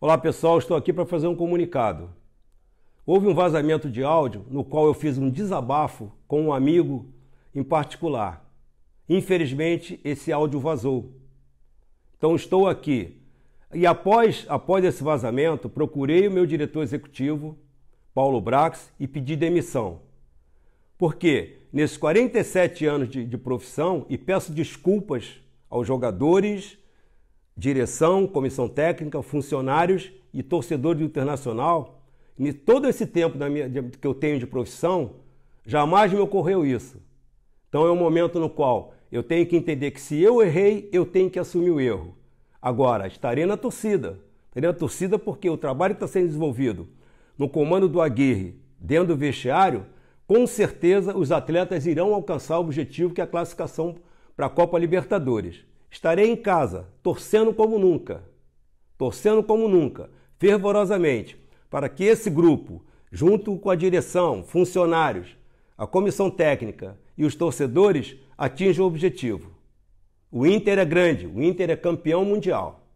Olá pessoal, estou aqui para fazer um comunicado. Houve um vazamento de áudio no qual eu fiz um desabafo com um amigo em particular. Infelizmente, esse áudio vazou. Então estou aqui. E após, após esse vazamento, procurei o meu diretor executivo, Paulo Brax, e pedi demissão. Porque nesses 47 anos de, de profissão, e peço desculpas aos jogadores, direção, comissão técnica, funcionários e torcedores do Internacional, em todo esse tempo minha, que eu tenho de profissão, jamais me ocorreu isso. Então é um momento no qual eu tenho que entender que se eu errei, eu tenho que assumir o erro. Agora, estarei na torcida. Estarei na torcida porque o trabalho que está sendo desenvolvido no comando do Aguirre, dentro do vestiário, com certeza os atletas irão alcançar o objetivo que é a classificação para a Copa Libertadores. Estarei em casa, torcendo como nunca, torcendo como nunca, fervorosamente, para que esse grupo, junto com a direção, funcionários, a comissão técnica e os torcedores, atinjam o objetivo. O Inter é grande, o Inter é campeão mundial.